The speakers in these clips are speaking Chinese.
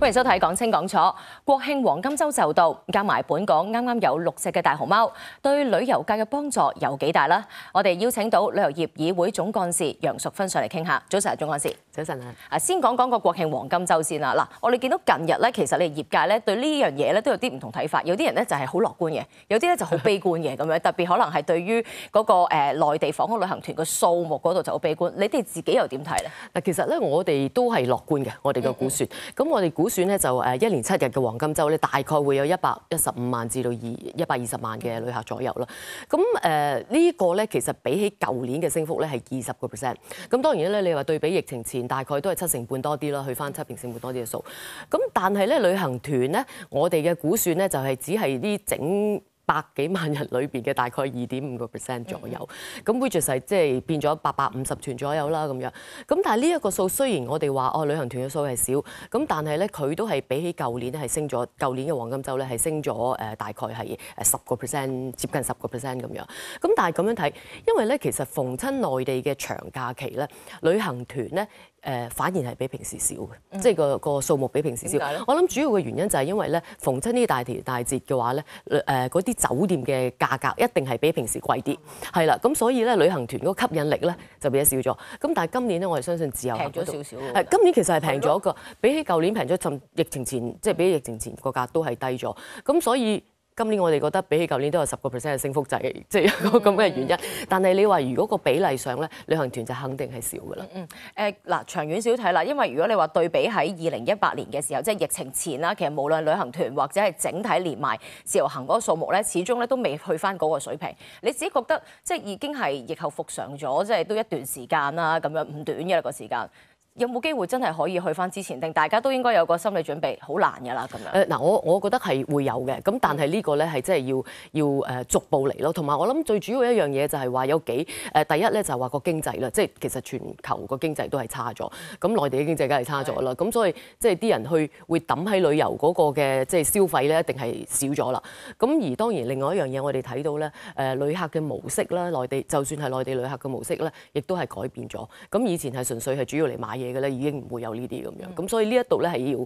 欢迎收睇《讲清讲楚》，國慶黃金週就到，加埋本港啱啱有六隻嘅大熊貓，對旅遊界嘅幫助有幾大啦。我哋邀請到旅遊業議會總幹事楊淑芬上嚟傾下。早晨，總幹事。早晨啊！先講講個國慶黃金週先啦。嗱，我哋見到近日咧，其實你哋業界咧對呢樣嘢咧都有啲唔同睇法。有啲人咧就係好樂觀嘅，有啲咧就好悲觀嘅咁样。特別可能係對於嗰個内、內地访港旅行團嘅數目嗰度就好悲觀。你哋自己又點睇咧？嗱，其實咧我哋都係樂觀嘅，我哋嘅估算。咁我哋估。算咧就誒一年七日嘅黃金周咧，大概會有一百一十五萬至到二一百二十萬嘅旅客左右啦。咁誒呢個咧其實比起舊年嘅升幅咧係二十個 percent。咁當然咧你話對比疫情前，大概都係七成半多啲啦，去翻七成四半多啲嘅數。咁但係咧旅行團咧，我哋嘅估算咧就係只係啲整。百幾萬人裏邊嘅大概二點五個 percent 左右，咁 which 就係即係變咗八百五十團左右啦咁樣。咁但係呢一個數雖然我哋話哦旅行團嘅數係少，咁但係咧佢都係比起舊年係升咗，舊年嘅黃金周咧係升咗誒大概係誒十個 percent 接近十個 percent 咁樣。咁但係咁樣睇，因為咧其實逢親內地嘅長假期咧，旅行團咧。誒反而係比平時少嘅，即係個個數目比平時少。我諗主要嘅原因就係因為咧，逢親呢大條大節嘅話咧，誒嗰啲酒店嘅價格一定係比平時貴啲，係啦。咁所以咧，旅行團嗰吸引力咧就變咗少咗。咁但係今年咧，我係相信自由行嗰少少。今年其實係平咗個，比起舊年平咗一疫情前即係比起疫情前個價都係低咗。咁所以。今年我哋覺得比起舊年都有十個 percent 嘅升幅仔，即係一個咁嘅原因。但係你話如果個比例上咧，旅行團就肯定係少噶啦。嗯誒嗱，長遠少睇啦，因為如果你話對比喺二零一八年嘅時候，即係疫情前啦，其實無論旅行團或者係整體連埋自由行嗰個數目咧，始終咧都未去翻嗰個水平。你自己覺得即係已經係疫後復常咗，即係都一段時間啦，咁樣唔短嘅一個時間。有冇機會真係可以去翻之前定大家都應該有個心理準備，好難㗎啦咁樣。誒嗱，我我覺得係會有嘅，咁但係呢個咧係真係要要誒逐步嚟咯。同埋我諗最主要一樣嘢就係話有幾誒第一咧就係話個經濟啦，即係其實全球個經濟都係差咗，咁內地嘅經濟梗係差咗啦。咁所以即係啲人去會揼喺旅遊嗰個嘅即係消費咧，一定係少咗啦。咁而當然另外一樣嘢我哋睇到咧誒旅客嘅模式啦，內地就算係內地旅客嘅模式咧，亦都係改變咗。咁以前係純粹係主要嚟買。嘢嘅咧，已經唔會有呢啲咁樣，咁所以呢一度咧係要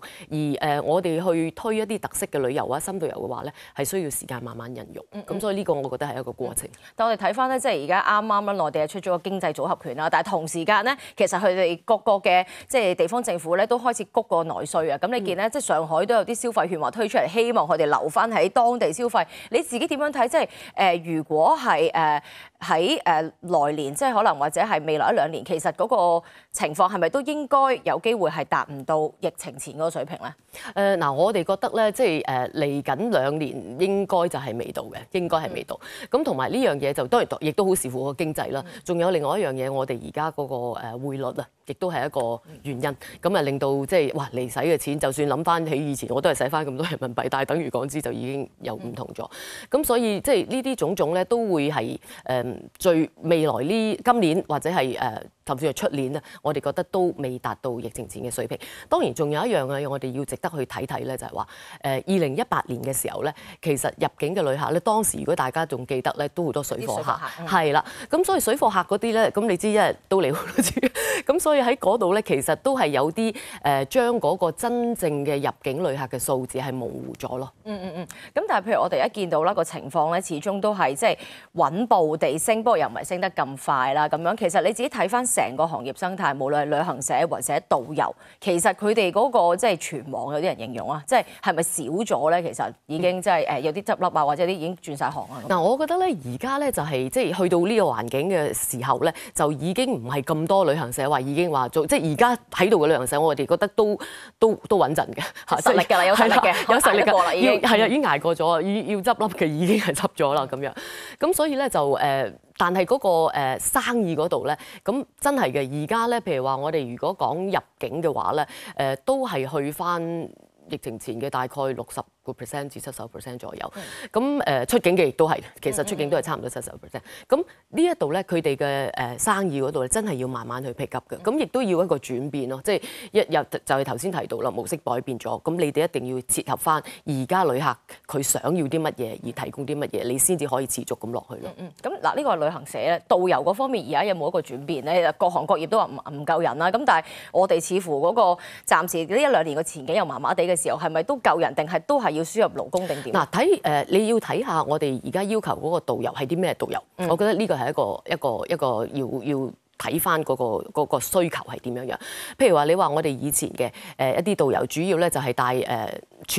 而誒，我哋去推一啲特色嘅旅遊啊、深度遊嘅話咧，係需要時間慢慢孕育。咁所以呢個我覺得係一個過程。但我哋睇翻咧，即係而家啱啱啊內地又出咗個經濟組合拳啦，但係同時間咧，其實佢哋各個嘅即係地方政府咧都開始谷個內需啊。咁你見咧，即係上海都有啲消費券話推出嚟，希望佢哋留翻喺當地消費。你自己點樣睇？即係誒，如果係誒喺誒來年，即係可能或者係未來一兩年，其實嗰個情況係咪都？應該有機會係達唔到疫情前嗰個水平咧？誒嗱，我哋覺得咧，即係誒嚟緊兩年應該就係未到嘅，應該係未到。咁同埋呢樣嘢就當然亦都好視乎個經濟啦。仲有另外一樣嘢，我哋而家嗰個誒匯率啊，亦都係一個原因。咁啊令到即係哇嚟使嘅錢，就算諗翻起以前，我都係使翻咁多人民幣，但係等於港紙就已經有唔同咗。咁所以即係呢啲種種咧，都會係誒最未來呢今年或者係誒甚至係出年啊，我哋覺得都。未達到疫情前嘅水平。當然仲有一樣嘅，我哋要值得去睇睇咧，就係話誒二零一八年嘅時候咧，其實入境嘅旅客咧，當時如果大家仲記得咧，都好多水貨客，係啦。咁所以水貨客嗰啲咧，咁你知一日都嚟好多次。咁所以喺嗰度咧，其實都係有啲誒，將嗰個真正嘅入境旅客嘅數字係模糊咗咯。嗯嗯嗯。咁但係譬如我哋一見到啦個情況咧，始終都係即係穩步地升，不過又唔係升得咁快啦。咁樣其實你自己睇翻成個行業生態，無論係旅行。社或者導遊，其實佢哋嗰個即係全網有啲人形容啊，即係係咪少咗咧？其實已經即係誒有啲執笠啊，或者啲已經轉晒行啊。嗱，我覺得咧，而家咧就係即係去到呢個環境嘅時候咧，就已經唔係咁多旅行社話已經話做，即係而家喺度嘅旅行社，我哋覺得都都都穩陣嘅嚇，實力㗎啦，有實力嘅，有實力已要係啊，已經捱過咗啊，要要執笠嘅已經係執咗啦，咁樣咁所以咧就誒。但係嗰個生意嗰度咧，咁真係嘅。而家咧，譬如話我哋如果講入境嘅話咧，誒都係去翻疫情前嘅大概六十。個 percent 至七十 percent 左右，咁誒出境嘅亦都係，其實出境都係差唔多七十 percent。咁呢一度咧，佢哋嘅誒生意嗰度咧，真係要慢慢去 up 嘅。咁亦都要一個轉變咯，即係一日就係頭先提到啦，模式改變咗。咁你哋一定要切合翻而家旅客佢想要啲乜嘢而提供啲乜嘢，你先至可以持續咁落去咯。嗯。咁嗱，呢個旅行社咧，導遊嗰方面而家有冇一個轉變咧？各行各業都話唔唔夠人啦。咁但係我哋似乎嗰個暫時呢一兩年嘅前景又麻麻地嘅時候，係咪都夠人定係都係？要輸入勞工定點？嗱，睇誒，你要睇下我哋而家要求嗰個導遊係啲咩導遊。我覺得呢個係一個一個一個要要睇翻嗰個嗰個需求係點樣樣。譬如話你話我哋以前嘅誒一啲導遊主要咧就係帶誒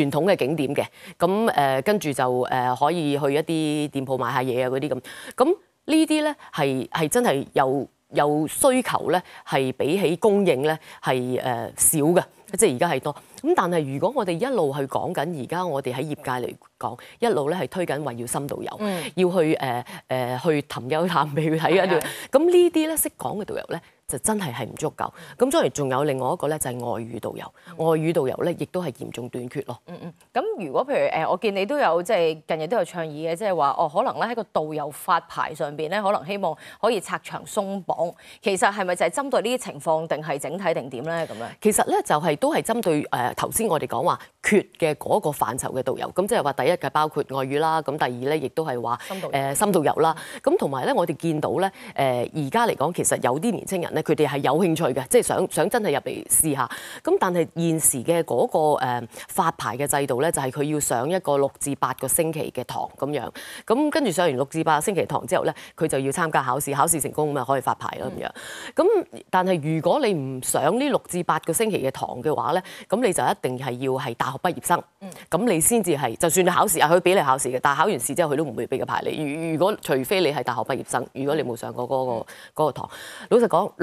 傳統嘅景點嘅，咁誒跟住就誒可以去一啲店鋪買下嘢啊嗰啲咁。咁呢啲咧係係真係有有需求咧，係比起供應咧係誒少嘅。即係而家係多，咁但係如果我哋一路去講緊，而家我哋喺業界嚟講，一路咧係推緊圍繞深度遊，要去誒誒去尋幽探秘去睇一啲，咁呢啲咧識講嘅導遊咧。就真係係唔足夠，咁當然仲有另外一個咧，就係外語導遊，外語導遊咧，亦都係嚴重短缺咯。嗯嗯。咁如果譬如誒，我見你都有即係近日都有倡議嘅，即係話哦，可能咧喺個導遊發牌上邊咧，可能希望可以拆牆鬆綁。其實係咪就係針對呢啲情況，定係整體定點咧？咁樣。其實咧，就係都係針對誒頭先我哋講話缺嘅嗰個範疇嘅導遊。咁即係話第一嘅包括外語啦，咁第二咧亦都係話誒深度遊啦。咁同埋咧，我哋見到咧誒而家嚟講，其實有啲年青人。咧佢哋係有興趣嘅，即係想想真係入嚟試下。咁但係現時嘅嗰個誒發牌嘅制度咧，就係佢要上一個六至八個星期嘅堂咁樣。咁跟住上完六至八個星期堂之後咧，佢就要參加考試，考試成功咁啊可以發牌啦咁樣。咁但係如果你唔上呢六至八個星期嘅堂嘅話咧，咁你就一定係要係大學畢業生。咁你先至係就算你考試啊，佢俾你考試嘅，但係考完試之後佢都唔會俾個牌你。如如果除非你係大學畢業生，如果你冇上過嗰個嗰個堂，老實講。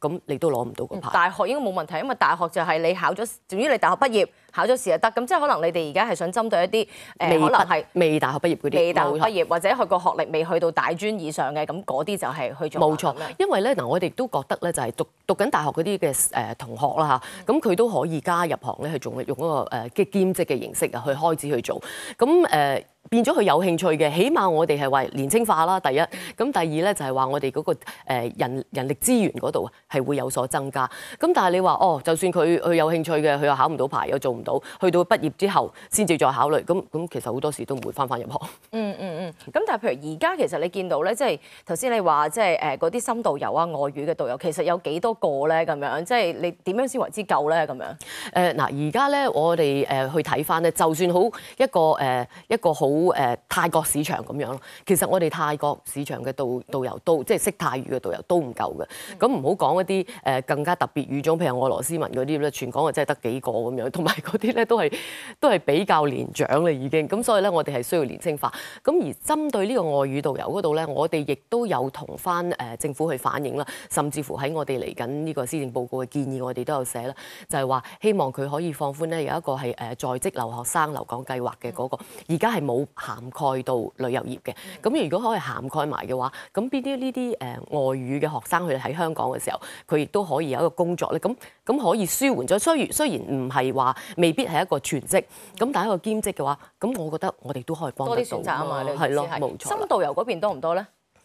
咁你都攞唔到嗰牌。大學應該冇問題，因為大學就係你考咗，總之你大學畢業考咗試就得。咁即係可能你哋而家係想針對一啲誒，可能係未大學畢業嗰啲，未大學畢業或者佢個學歷未去到大專以上嘅，咁嗰啲就係去做。冇錯，因為咧嗱，我哋都覺得咧就係讀讀緊大學嗰啲嘅誒同學啦嚇，咁佢都可以加入行咧去做，用一個誒嘅兼職嘅形式啊去開始去做。咁誒。變咗佢有興趣嘅，起碼我哋係話年青化啦。第一，咁第二咧就係話我哋嗰個人人力資源嗰度啊，係會有所增加。咁但係你話哦，就算佢佢有興趣嘅，佢又考唔到牌，又做唔到，去到畢業之後先至再考慮。咁咁其實好多時都唔會翻返入行。嗯嗯嗯。咁但係譬如而家其實你見到咧，即係頭先你話即係誒嗰啲深度遊啊、外語嘅導遊，其實有幾多個咧？咁樣即係你點樣先為之夠咧？咁樣？誒嗱，而家咧我哋誒去睇翻咧，就算好一個誒一個好。好誒泰國市場咁樣咯，其實我哋泰國市場嘅導導遊都即係識泰語嘅導遊都唔夠嘅，咁唔好講一啲誒更加特別語種，譬如俄羅斯文嗰啲咧，全港啊真係得幾個咁樣，同埋嗰啲咧都係 都係比較年長啦已經，咁所以咧我哋係需要年青化，咁而針對呢個外語導遊嗰度咧，我哋亦都有同翻誒政府去反映啦，甚至乎喺我哋嚟緊呢個施政報告嘅建議，我哋都有寫啦，就係話希望佢可以放寬咧有一個係誒在職留學生留港計劃嘅嗰個，而家係冇。涵蓋到旅遊業嘅，咁如果可以涵蓋埋嘅話，咁邊啲呢啲誒外語嘅學生去喺香港嘅時候，佢亦都可以有一個工作咧，咁咁可以舒緩咗。雖然雖然唔係話未必係一個全職，咁但係一個兼職嘅話，咁我覺得我哋都可以幫得到嘛，係咯，冇錯。深導遊嗰邊多唔多咧？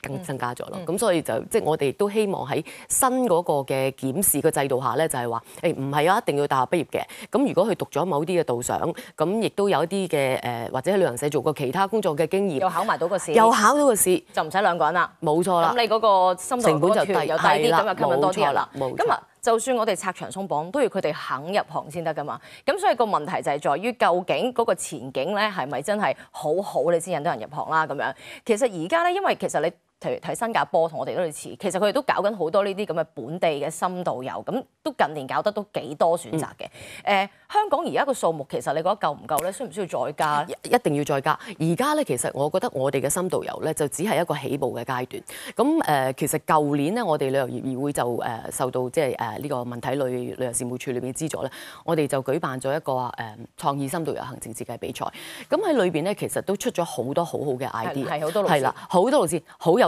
更增加咗咯，咁所以就即係我哋都希望喺新嗰個嘅檢視嘅制度下咧，就係話誒唔係啊，一定要大學畢業嘅。咁如果佢讀咗某啲嘅導賞，咁亦都有一啲嘅誒或者喺旅行社做過其他工作嘅經驗，又考埋到個試，又考到個試，就唔使兩個人啦。冇錯啦。咁你嗰個成本就又低啲，咁日吸引多啲啦。冇錯咁啊，就算我哋拆牆松綁，都要佢哋肯入行先得噶嘛。咁所以個問題就係在於究竟嗰個前景咧係咪真係好好，你先引到人入行啦咁樣。其實而家咧，因為其實你。譬如睇新加坡同我哋都類似，其實佢哋都搞緊好多呢啲咁嘅本地嘅深度遊，咁都近年搞得都幾多選擇嘅。誒，香港而家個數目其實你覺得夠唔夠咧？需唔需要再加？一定要再加。而家咧，其實我覺得我哋嘅深度遊咧就只係一個起步嘅階段。咁誒，其實舊年咧，我哋旅遊業議會就誒受到即係誒呢個文體旅旅遊事務處裏面嘅資助咧，我哋就舉辦咗一個誒創意深度遊行政設計比賽。咁喺裏邊咧，其實都出咗好多好好嘅 idea，係好多路線，啦，好多路線，好有。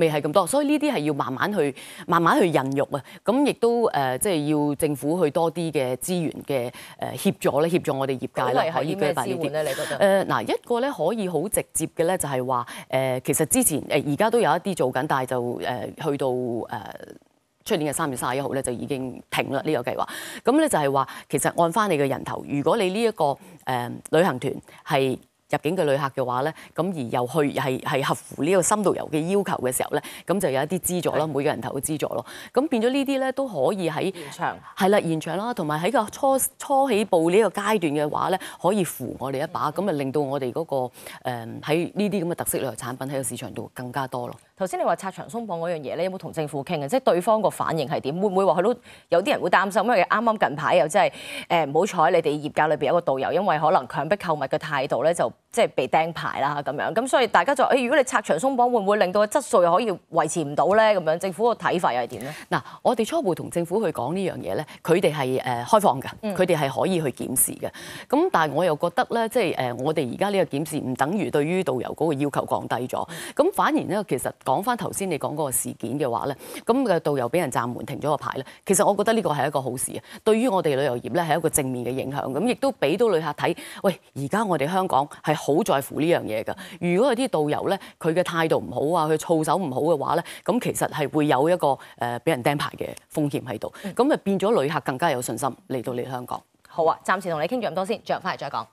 未係咁多，所以呢啲係要慢慢去、慢慢去孕育啊。咁亦都誒，即係要政府去多啲嘅資源嘅誒協助咧，協助我哋業界啦，可以舉辦呢啲。誒嗱，一個咧可以好直接嘅咧，就係話誒，其實之前誒而家都有一啲做緊，但係就誒去到誒出年嘅三月三十一號咧，就已經停啦呢個計劃。咁咧就係話，其實按翻你嘅人頭，如果你呢一個誒旅行團係。入境嘅旅客嘅話咧，咁而又去係係合乎呢個深度遊嘅要求嘅時候咧，咁就有一啲資助啦，每個人投嘅資助咯。咁變咗呢啲咧，都可以喺係啦現場啦，同埋喺個初初起步呢個階段嘅話咧，可以扶我哋一把，咁啊令到我哋嗰個喺呢啲咁嘅特色旅遊產品喺個市場度更加多咯。頭先你話拆牆松綁嗰樣嘢咧，有冇同政府傾嘅？即係對方個反應係點？會唔會話佢都有啲人會擔心？因為啱啱近排又即係誒唔好彩，你哋業界裏邊有個導遊，因為可能強迫購物嘅態度咧，就即係被釘牌啦咁樣。咁所以大家就誒，如果你拆牆松綁，會唔會令到質素又可以維持唔到咧？咁樣政府個睇法又係點咧？嗱，我哋初步同政府去講呢樣嘢咧，佢哋係誒開放嘅，佢哋係可以去檢視嘅。咁但係我又覺得咧，即係誒我哋而家呢個檢視唔等於對於導遊嗰個要求降低咗，咁反而咧其實。講翻頭先你講嗰個事件嘅話咧，咁嘅導遊俾人站門停咗個牌咧，其實我覺得呢個係一個好事啊，對於我哋旅遊業咧係一個正面嘅影響，咁亦都俾到旅客睇，喂，而家我哋香港係好在乎呢樣嘢㗎。如果有啲導遊咧，佢嘅態度唔好啊，佢操守唔好嘅話咧，咁其實係會有一個誒俾人釘牌嘅風險喺度，咁啊變咗旅客更加有信心嚟到你香港。好啊，暫時同你傾咗咁多先，著翻嚟再講。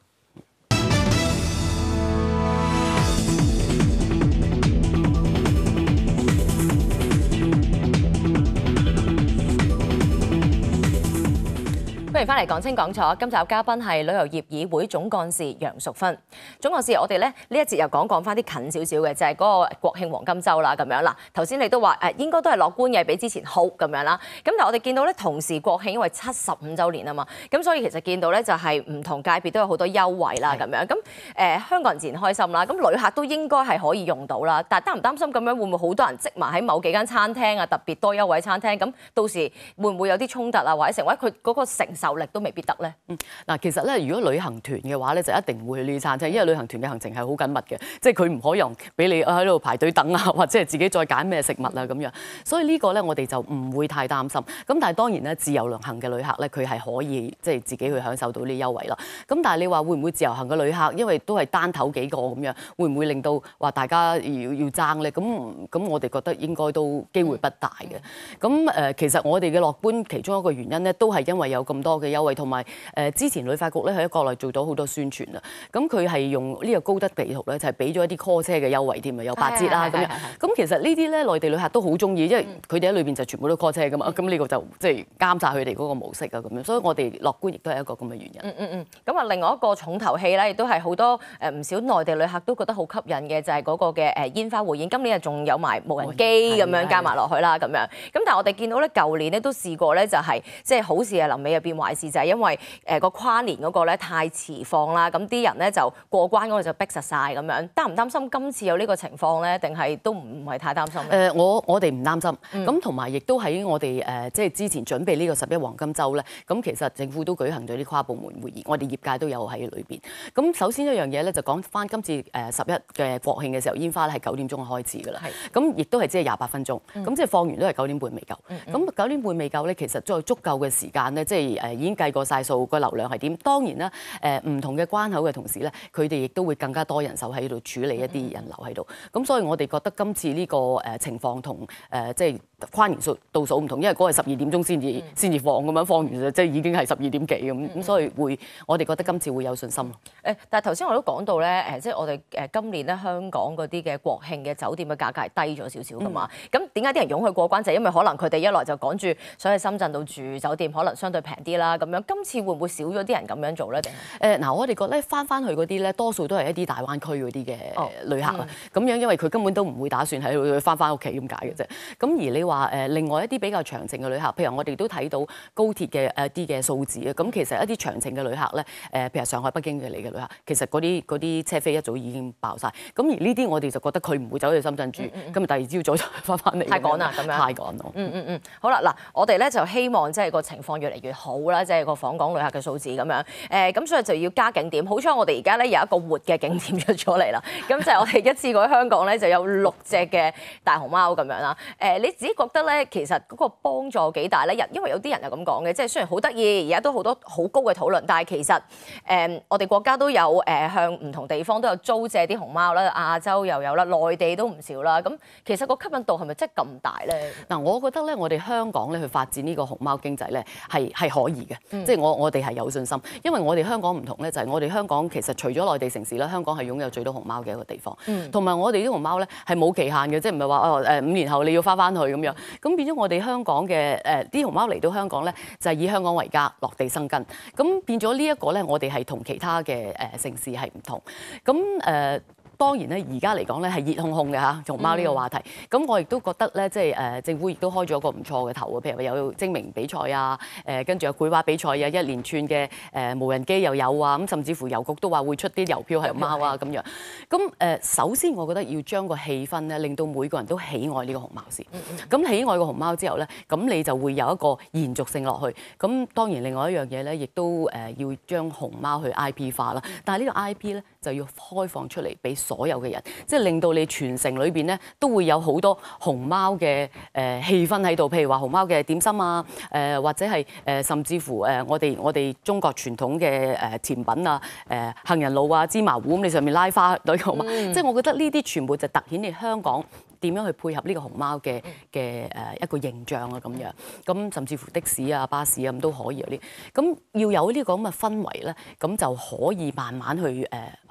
不如翻嚟講清講楚，今集嘉賓係旅遊業議會總幹事楊淑芬總幹事。我哋咧呢一節又講講翻啲近少少嘅，就係嗰個國慶黃金周啦。咁樣啦。頭先你都話誒，應該都係樂觀嘅，比之前好咁樣啦。咁但我哋見到咧，同時國慶因為七十五週年啊嘛，咁所以其實見到咧就係唔同界別都有好多優惠啦。咁樣咁誒，香港人自然開心啦。咁旅客都應該係可以用到啦。但係擔唔擔心咁樣會唔會好多人積埋喺某幾間餐廳啊，特別多優惠餐廳咁，到時會唔會有啲衝突啊，或者成為佢嗰個成？有力都未必得咧。嗯，嗱，其實咧，如果旅行團嘅話咧，就一定會呢餐即因為旅行團嘅行程係好緊密嘅，即係佢唔可用俾你喺度排隊等啊，或者係自己再揀咩食物啊咁樣。所以呢個咧，我哋就唔會太擔心。咁但係當然咧，自由行嘅旅客咧，佢係可以即係自己去享受到呢啲優惠啦。咁但係你話會唔會自由行嘅旅客，因為都係單頭幾個咁樣，會唔會令到話大家要要爭咧？咁咁我哋覺得應該都機會不大嘅。咁誒，其實我哋嘅樂觀其中一個原因咧，都係因為有咁多。嘅優惠同埋誒，之前旅發局咧喺國內做咗好多宣傳啦。咁佢係用呢個高德地圖咧，就係俾咗一啲 call 車嘅優惠添啊，有八折啦咁樣。咁其實呢啲咧，內地旅客都好中意，因為佢哋喺裏邊就全部都 call 車噶嘛。咁呢個就即係監察佢哋嗰個模式啊，咁樣。所以我哋樂觀亦都係一個咁嘅原因。嗯嗯嗯。咁啊，另外一個重頭戲咧，亦都係好多誒唔少內地旅客都覺得好吸引嘅，就係嗰個嘅誒煙花匯演。今年啊，仲有埋無人機咁樣加埋落去啦，咁樣。咁但係我哋見到咧，舊年咧都試過咧，就係即係好事啊，臨尾入邊玩。大事就係因為誒個跨年嗰個咧太遲放啦，咁啲人咧就過關嗰個就逼實晒。咁樣。擔唔擔心今次有呢個情況咧？定係都唔唔係太擔心？誒，我我哋唔擔心。咁同埋亦都喺我哋誒，即係之前準備呢個十一黃金週咧。咁其實政府都舉行咗呢跨部門會議，我哋業界都有喺裏邊。咁首先一樣嘢咧，就講翻今次誒十一嘅國慶嘅時候，煙花咧係九點鐘開始㗎啦。咁亦都係只係廿八分鐘，咁即係放完都係九點半未夠。嗯嗯。咁九點半未夠咧，其實再足夠嘅時間咧，即係誒。已經計過晒數，個流量係點？當然啦，誒唔同嘅關口嘅同時咧，佢哋亦都會更加多人手喺度處理一啲人流喺度。咁所以我哋覺得今次呢個誒情況同誒即係跨年數倒數唔同，因為嗰係十二點鐘先至先至放咁樣放完就即係已經係十二點幾咁。咁所以會我哋覺得今次會有信心。誒，但係頭先我都講到咧，誒即係我哋誒今年咧香港嗰啲嘅國慶嘅酒店嘅價格係低咗少少噶嘛。咁點解啲人擁去過關就係因為可能佢哋一來就趕住想喺深圳度住酒店，可能相對平啲啦。啊咁樣，今次會唔會少咗啲人咁樣做咧？誒嗱，我哋覺得翻翻去嗰啲咧，多數都係一啲大灣區嗰啲嘅旅客啊，咁樣因為佢根本都唔會打算喺翻翻屋企咁解嘅啫。咁而你話誒另外一啲比較長程嘅旅客，譬如我哋都睇到高鐵嘅一啲嘅數字啊，咁其實一啲長程嘅旅客咧誒，譬如上海、北京嘅嚟嘅旅客，其實嗰啲啲車飛一早已經爆晒。咁而呢啲我哋就覺得佢唔會走去深圳住，咁啊第二朝早就翻翻嚟。太趕啦咁樣，太趕咯。嗯嗯嗯，好啦，嗱我哋咧就希望即係個情況越嚟越好啦。即係個訪港旅客嘅數字咁樣，誒咁所以就要加景點。好彩我哋而家咧有一個活嘅景點出咗嚟啦，咁就我哋一次過喺香港咧就有六隻嘅大熊貓咁樣啦。誒，你自己覺得咧，其實嗰個幫助幾大咧？人因為有啲人又咁講嘅，即係雖然好得意，而家都好多好高嘅討論，但係其實誒，我哋國家都有誒向唔同地方都有租借啲熊貓啦，亞洲又有啦，內地都唔少啦。咁其實個吸引度係咪真係咁大咧？嗱，我覺得咧，我哋香港咧去發展呢個熊貓經濟咧，係係可以。嘅，即係我我哋係有信心，因為我哋香港唔同咧，就係我哋香港其實除咗內地城市咧，香港係擁有最多熊貓嘅一個地方，同埋我哋啲熊貓咧係冇期限嘅，即係唔係話哦五年後你要翻翻去咁樣，咁變咗我哋香港嘅誒啲熊貓嚟到香港咧就係以香港為家，落地生根，咁變咗呢一個咧，我哋係同其他嘅誒城市係唔同，咁誒。當然咧，而家嚟講咧係熱烘烘嘅嚇，熊貓呢個話題。咁我亦都覺得咧，即係誒政府亦都開咗個唔錯嘅頭啊。譬如有精明比賽啊，誒跟住有繪畫比賽啊，一連串嘅誒無人機又有啊，咁甚至乎郵局都話會出啲郵票係貓啊咁樣。咁誒，首先我覺得要將個氣氛咧，令到每個人都喜愛呢個熊貓先。咁喜愛個熊貓之後咧，咁你就會有一個延續性落去。咁當然另外一樣嘢咧，亦都誒要將熊貓去 I P 化啦。但係呢個 I P 咧。就要開放出嚟俾所有嘅人，即係令到你全城裏邊咧都會有好多熊貓嘅誒氣氛喺度。譬如話熊貓嘅點心啊，誒或者係誒甚至乎誒我哋我哋中國傳統嘅誒甜品啊，誒杏仁露啊、芝麻糊咁，你上面拉花對熊貓。即係我覺得呢啲全部就突顯你香港點樣去配合呢個熊貓嘅嘅誒一個形象啊咁樣。咁甚至乎的士啊、巴士啊咁都可以啊啲。咁要有呢個咁嘅氛圍咧，咁就可以慢慢去誒。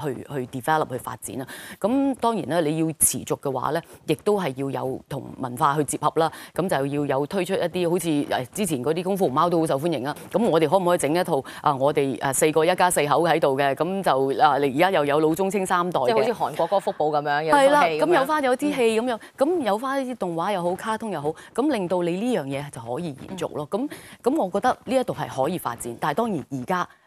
去去 develop 去發展啊！咁當然咧，你要持續嘅話咧，亦都係要有同文化去结合啦。咁就要有推出一啲好似誒之前嗰啲功夫熊貓都好受歡迎啊！咁我哋可唔可以整一套啊？我哋誒四個一家四口喺度嘅，咁就啊，你而家又有老中青三代即好似韓國嗰個福寶咁樣嘅係啦，咁有翻有啲戲咁樣，咁有翻啲動畫又好，卡通又好，咁令到你呢樣嘢就可以延續咯。咁咁，我覺得呢一度係可以發展，但係當然而家。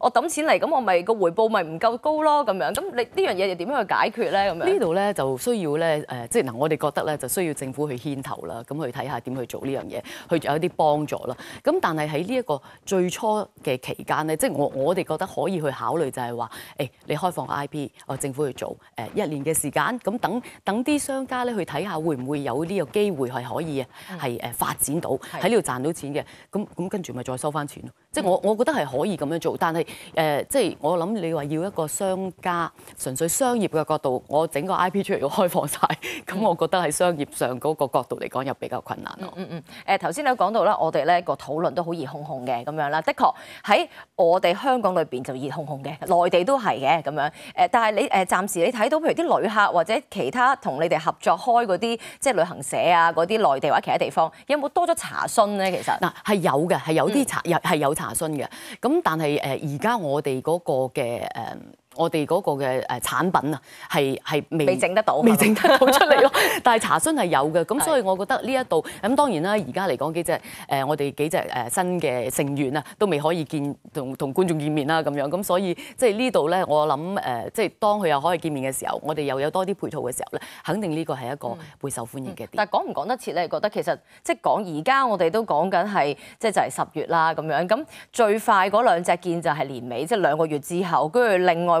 我抌錢嚟咁，我咪個回報咪唔夠高咯咁樣。咁你呢樣嘢又點樣去解決咧？咁樣呢度咧就需要咧誒，即係嗱，我哋覺得咧就需要政府去牽頭啦，咁去睇下點去做呢樣嘢，去有一啲幫助啦。咁但係喺呢一個最初嘅期間咧，即係我我哋覺得可以去考慮就係話，誒你開放 I P，哦政府去做誒一年嘅時間，咁等等啲商家咧去睇下會唔會有呢個機會係可以係誒發展到喺呢度賺到錢嘅。咁咁跟住咪再收翻錢咯。即係我我覺得係可以咁樣做，但係誒即係我諗你話要一個商家純粹商業嘅角度，我整個 IP 出嚟要開放晒。咁我覺得喺商業上嗰個角度嚟講又比較困難咯。嗯嗯，誒頭先你講到啦，我哋咧個討論都好熱烘烘嘅咁樣啦，的確喺我哋香港裏邊就熱烘烘嘅，內地都係嘅咁樣。誒，但係你誒暫時你睇到譬如啲旅客或者其他同你哋合作開嗰啲即係旅行社啊，嗰啲內地或者其他地方有冇多咗查詢咧？其實嗱係有嘅，係有啲查，係有。查詢嘅，咁但係誒，而家我哋嗰個嘅誒。我哋嗰個嘅誒產品啊，係係未整得到，未整得到出嚟咯。但係查詢係有嘅，咁所以我覺得呢一度咁當然啦。而家嚟講幾隻誒，我哋幾隻誒新嘅成員啊，都未可以見同同觀眾見面啦。咁樣咁所以即係呢度咧，我諗誒，即係當佢又可以見面嘅時候，我哋又有多啲配套嘅時候咧，肯定呢個係一個會受歡迎嘅。但係講唔講得切咧？覺得其實即係講而家我哋都講緊係即係就係十月啦咁樣。咁最快嗰兩隻見就係年尾，即係兩個月之後，跟住另外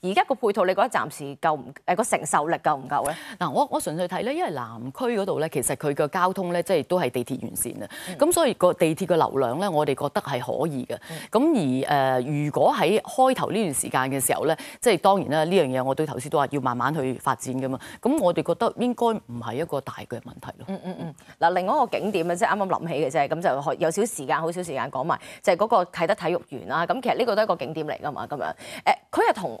而家個配套你覺得暫時夠唔誒個承受力夠唔夠咧？嗱，我我純粹睇咧，因為南區嗰度咧，其實佢個交通咧，即係都係地鐵完善啊。咁所以個地鐵嘅流量咧，我哋覺得係可以嘅。咁而誒，如果喺開頭呢段時間嘅時候咧，即係當然啦，呢樣嘢我對頭先都話要慢慢去發展噶嘛。咁我哋覺得應該唔係一個大嘅問題咯。嗯嗯嗯。嗱，另外一個景點咧，即係啱啱諗起嘅啫，咁就有少時間，好少時間講埋，就係嗰個啟德體育園啦。咁其實呢個都係一個景點嚟噶嘛，咁樣誒，佢係同。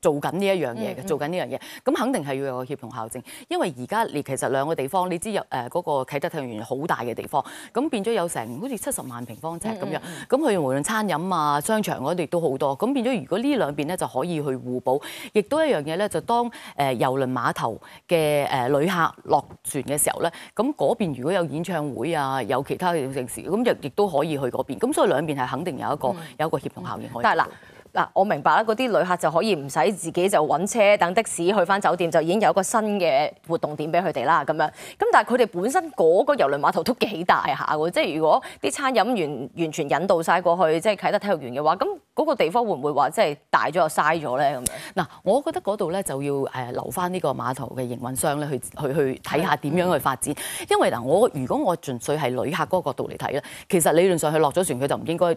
做緊呢一樣嘢嘅，做緊呢樣嘢，咁肯定係要有個協同效應，因為而家你其實兩個地方，你知有誒嗰個啟德體育園好大嘅地方，咁變咗有成好似七十萬平方尺咁樣，咁佢無論餐飲啊、商場嗰啲都好多，咁變咗如果呢兩邊咧就可以去互補，亦都一樣嘢咧就當誒遊輪碼頭嘅誒旅客落船嘅時候咧，咁嗰邊如果有演唱會啊，有其他嘅城市，咁亦都可以去嗰邊，咁所以兩邊係肯定有一個有一個協同效應可以。但係嗱。嗱，我明白啦，嗰啲旅客就可以唔使自己就揾車等的士去翻酒店，就已經有個新嘅活動點俾佢哋啦。咁樣，咁但係佢哋本身嗰個遊輪碼頭都幾大下喎，即係如果啲餐飲完完全引導晒過去，即係啟德體育園嘅話，咁嗰個地方會唔會話即係大咗又嘥咗咧？咁樣嗱，我覺得嗰度咧就要誒留翻呢個碼頭嘅營運商咧去去去睇下點樣去發展，因為嗱，我如果我純粹係旅客嗰個角度嚟睇咧，其實理論上佢落咗船佢就唔應該。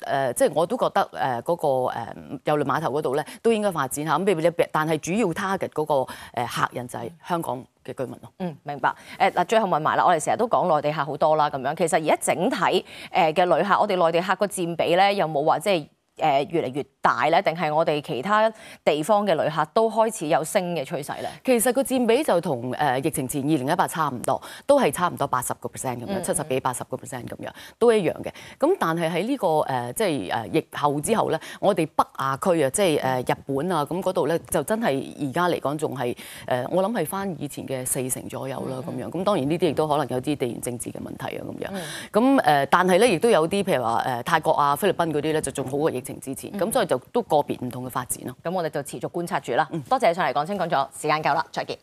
誒，即係我都覺得誒，嗰個誒遊輪碼頭嗰度咧，都應該發展下。咁譬如你，但係主要他嘅嗰個客人就係香港嘅居民咯。嗯，明白。誒嗱，最後問埋啦，我哋成日都講內地客好多啦，咁樣其實而家整體誒嘅旅客，我哋內地客個佔比咧，有冇話即係？誒越嚟越大咧，定係我哋其他地方嘅旅客都開始有升嘅趨勢咧？其實個佔比就同誒疫情前二零一八差唔多，都係差唔多八十個 percent 咁樣，七十幾八十個 percent 咁樣，都一樣嘅。咁但係喺呢個誒即係誒疫後之後咧，我哋北亞區啊，即係誒日本啊，咁嗰度咧就真係而家嚟講仲係誒，我諗係翻以前嘅四成左右啦咁樣。咁當然呢啲亦都可能有啲地緣政治嘅問題啊咁樣。咁誒，但係咧亦都有啲譬如話誒泰國啊、菲律賓嗰啲咧就仲好過疫。之前咁，所以就都個別唔同嘅發展咯。咁我哋就持續觀察住啦。多謝上嚟講清講咗，時間夠啦，再見。